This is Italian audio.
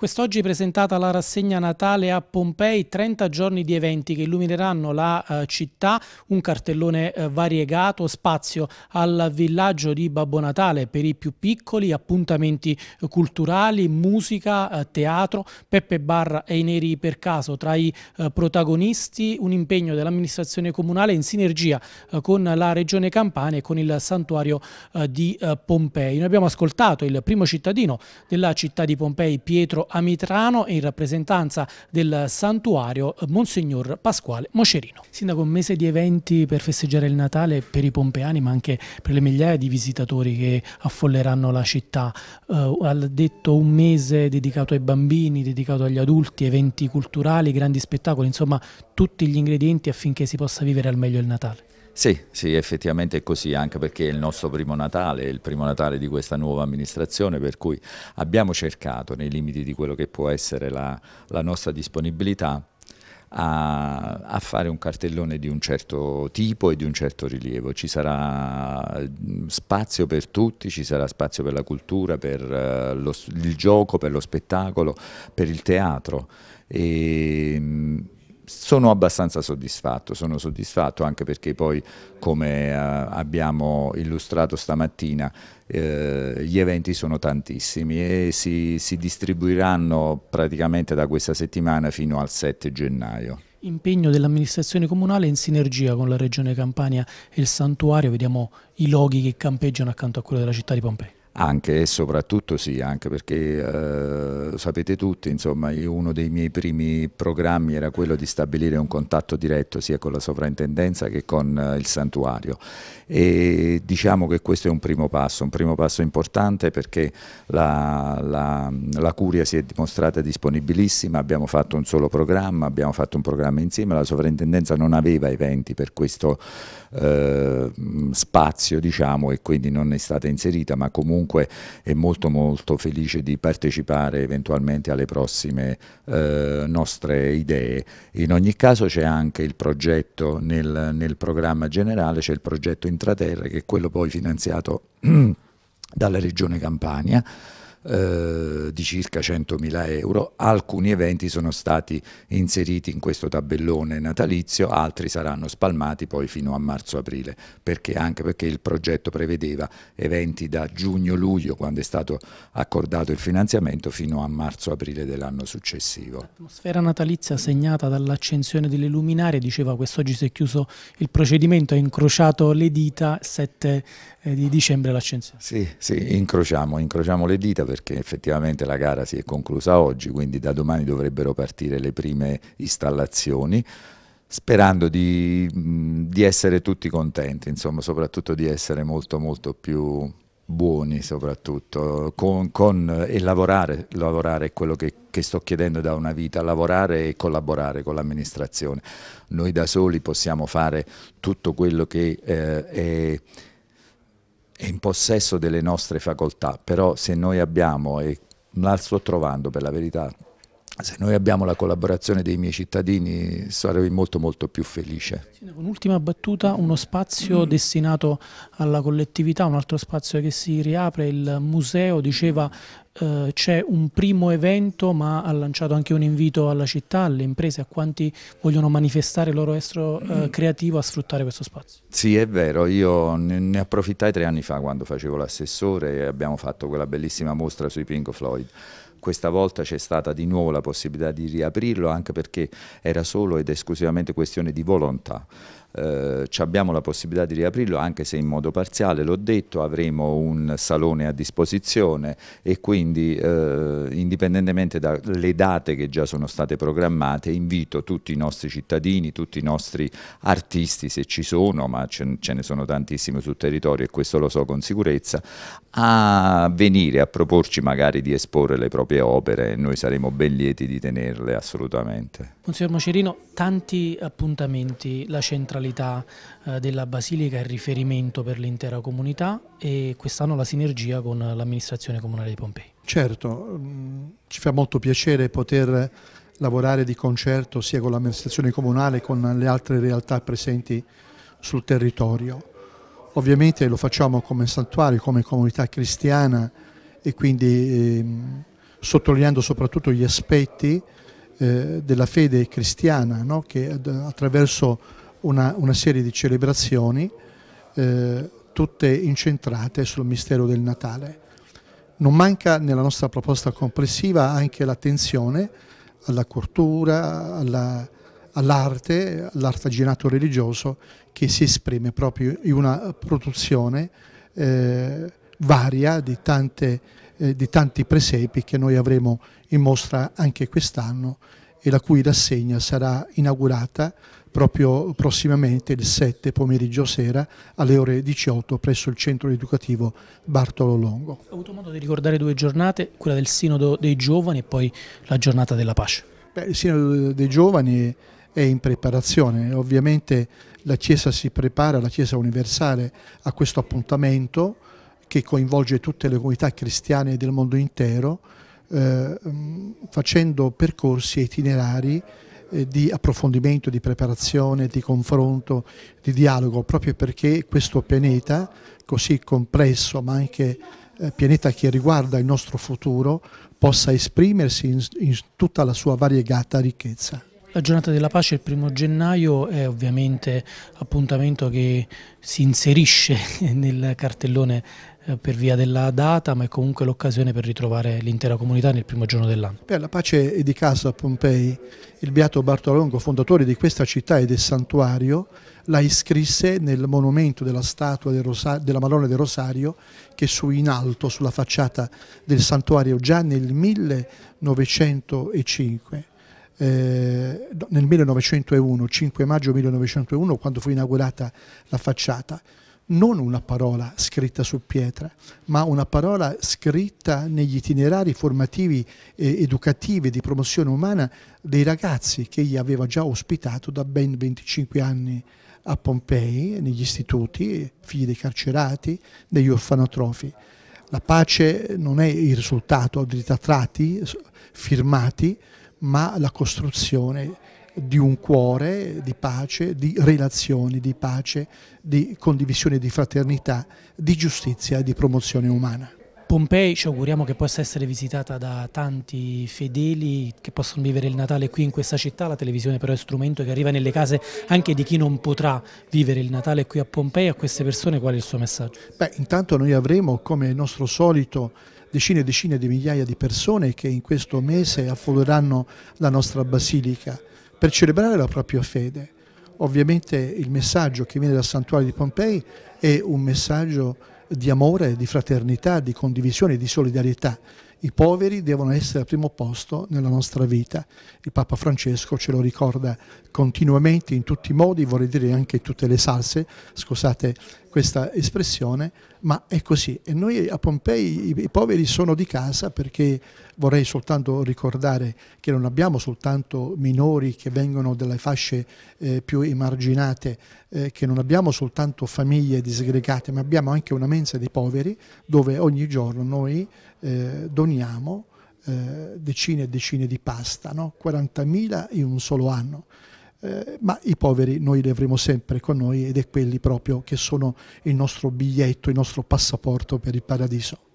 Quest'oggi è presentata la rassegna natale a Pompei, 30 giorni di eventi che illumineranno la eh, città, un cartellone eh, variegato, spazio al villaggio di Babbo Natale per i più piccoli, appuntamenti eh, culturali, musica, eh, teatro, Peppe Barra e i Neri per caso tra i eh, protagonisti, un impegno dell'amministrazione comunale in sinergia eh, con la regione Campania e con il santuario di Pompei. Noi abbiamo ascoltato il primo cittadino della città di Pompei, Pietro a Mitrano in rappresentanza del santuario Monsignor Pasquale Mocerino. Sindaco, un mese di eventi per festeggiare il Natale per i pompeani ma anche per le migliaia di visitatori che affolleranno la città. Uh, eh, ha detto un mese dedicato ai bambini, dedicato agli adulti, eventi culturali, grandi spettacoli, insomma tutti gli ingredienti affinché si possa vivere al meglio il Natale. Sì, sì, effettivamente è così, anche perché è il nostro primo Natale, è il primo Natale di questa nuova amministrazione, per cui abbiamo cercato, nei limiti di quello che può essere la, la nostra disponibilità, a, a, fare un cartellone di un certo tipo e di un certo rilievo. Ci sarà mm, spazio per tutti, ci sarà spazio per la cultura, per eh, lo, il gioco, per lo spettacolo, per il teatro. E, mm, sono abbastanza soddisfatto, sono soddisfatto anche perché poi come eh, abbiamo illustrato stamattina eh, gli eventi sono tantissimi e si, si distribuiranno praticamente da questa settimana fino al 7 gennaio. Impegno dell'amministrazione comunale in sinergia con la regione Campania e il santuario, vediamo i loghi che campeggiano accanto a quello della città di Pompei. Anche e soprattutto sì, anche perché eh, sapete tutti, insomma, uno dei miei primi programmi era quello di stabilire un contatto diretto sia con la sovrintendenza che con eh, il santuario e diciamo che questo è un primo passo, un primo passo importante perché la, la, la Curia si è dimostrata disponibilissima, abbiamo fatto un solo programma, abbiamo fatto un programma insieme, la sovrintendenza non aveva eventi per questo eh, spazio diciamo e quindi non è stata inserita ma comunque comunque è molto molto felice di partecipare eventualmente alle prossime eh, nostre idee. In ogni caso c'è anche il progetto nel, nel programma generale, c'è il progetto Intraterra che è quello poi finanziato dalla Regione Campania eh, di circa 100.000 euro. Alcuni eventi sono stati inseriti in questo tabellone natalizio, altri saranno spalmati poi fino a marzo-aprile, perché anche perché il progetto prevedeva eventi da giugno-luglio, quando è stato accordato il finanziamento, fino a marzo-aprile dell'anno successivo. L'atmosfera natalizia segnata dall'accensione delle luminarie, diceva quest'oggi si è chiuso il procedimento, ha incrociato le dita, 7 eh, di dicembre l'accensione. Sì, sì, incrociamo, incrociamo le dita perché effettivamente la gara si è conclusa oggi, quindi da domani dovrebbero partire le prime installazioni sperando di, di, essere tutti contenti, insomma, soprattutto di essere molto molto più buoni soprattutto con, con, eh, e lavorare, lavorare è quello che, che, sto chiedendo da una vita, lavorare e collaborare con l'amministrazione. Noi da soli possiamo fare tutto quello che eh, è è in possesso delle nostre facoltà, però se noi abbiamo, e la sto trovando per la verità, se noi abbiamo la collaborazione dei miei cittadini sarei molto molto più felice. Un'ultima battuta, uno spazio mm. destinato alla collettività, un altro spazio che si riapre, il museo diceva eh, c'è un primo evento ma ha lanciato anche un invito alla città, alle imprese, a quanti vogliono manifestare il loro estro eh, mm. creativo a sfruttare questo spazio. Sì è vero, io ne approfittai tre anni fa quando facevo l'assessore e abbiamo fatto quella bellissima mostra sui Pink Floyd questa volta c'è stata di nuovo la possibilità di riaprirlo anche perché era solo ed esclusivamente questione di volontà. Eh, abbiamo la possibilità di riaprirlo anche se in modo parziale, l'ho detto, avremo un salone a disposizione e quindi eh, indipendentemente dalle date che già sono state programmate invito tutti i nostri cittadini, tutti i nostri artisti se ci sono, ma ce, ce ne sono tantissimi sul territorio e questo lo so con sicurezza, a venire a proporci magari di esporre le proprie proprie opere e noi saremo ben lieti di tenerle assolutamente. Monsignor Mocerino, tanti appuntamenti, la centralità eh, della Basilica è riferimento per l'intera comunità e quest'anno la sinergia con l'amministrazione comunale di Pompei. Certo, mm, ci fa molto piacere poter lavorare di concerto sia con l'amministrazione comunale che con le altre realtà presenti sul territorio. Ovviamente lo facciamo come santuario, come comunità cristiana e quindi ehm, sottolineando soprattutto gli aspetti eh, della fede cristiana no? che attraverso una, una, serie di celebrazioni eh, tutte incentrate sul mistero del Natale. Non manca nella nostra proposta complessiva anche l'attenzione alla cultura, all'arte, all'artaginato religioso che si esprime proprio in una produzione eh, varia di tante eh, di tanti presepi che noi avremo in mostra anche quest'anno e la cui rassegna sarà inaugurata proprio prossimamente il 7 pomeriggio sera alle ore 18 presso il centro educativo Bartolo Longo. Ho avuto modo di ricordare due giornate, quella del Sinodo dei Giovani e poi la giornata della pace. Beh, il Sinodo dei Giovani è in preparazione, ovviamente la Chiesa si prepara, la Chiesa universale a questo appuntamento che coinvolge tutte le comunità cristiane del mondo intero, eh, facendo percorsi e itinerari eh, di approfondimento, di preparazione, di confronto, di dialogo, proprio perché questo pianeta, così complesso ma anche eh, pianeta che riguarda il nostro futuro, possa esprimersi in, in tutta la sua variegata ricchezza. La giornata della pace il primo gennaio è ovviamente appuntamento che si inserisce nel cartellone eh, per via della data, ma è comunque l'occasione per ritrovare l'intera comunità nel primo giorno dell'anno. Per la pace di casa a Pompei, il beato Bartolongo, fondatore di questa città e del santuario, la iscrisse nel monumento della statua del della Madonna del Rosario che su in alto, sulla facciata del santuario, già nel 1905. Eh, nel 1901, 5 maggio 1901, quando fu inaugurata la facciata non una parola scritta su pietra, ma una parola scritta negli itinerari formativi, eh, educativi, di promozione umana dei ragazzi che egli aveva già ospitato da ben 25 anni a Pompei, negli istituti, figli dei carcerati, degli orfanotrofi. La pace non è il risultato di trattati firmati, ma la costruzione di un cuore di pace, di relazioni, di pace, di condivisione, di fraternità, di giustizia e di promozione umana. Pompei ci auguriamo che possa essere visitata da tanti fedeli che possono vivere il Natale qui in questa città, la televisione però è strumento che arriva nelle case anche di chi non potrà vivere il Natale qui a Pompei, a queste persone qual è il suo messaggio? Beh, intanto noi avremo come nostro solito decine e decine di migliaia di persone che in questo mese affolleranno la nostra basilica per celebrare la propria fede. Ovviamente il messaggio che viene dal santuario di Pompei è un messaggio di amore, di fraternità, di condivisione, di solidarietà i poveri devono essere al primo posto nella nostra vita. Il Papa Francesco ce lo ricorda continuamente in tutti i modi, vorrei dire anche in tutte le salse, scusate questa espressione, ma è così. E noi a Pompei i, poveri sono di casa perché vorrei soltanto ricordare che non abbiamo soltanto minori che vengono dalle fasce eh, più emarginate, eh, che non abbiamo soltanto famiglie disgregate, ma abbiamo anche una mensa di poveri dove ogni giorno noi eh, doniamo ragioniamo eh, decine e decine di pasta, no? 40.000 in un solo anno. Eh, ma i poveri noi li avremo sempre con noi ed è quelli proprio che sono il nostro biglietto, il nostro passaporto per il paradiso.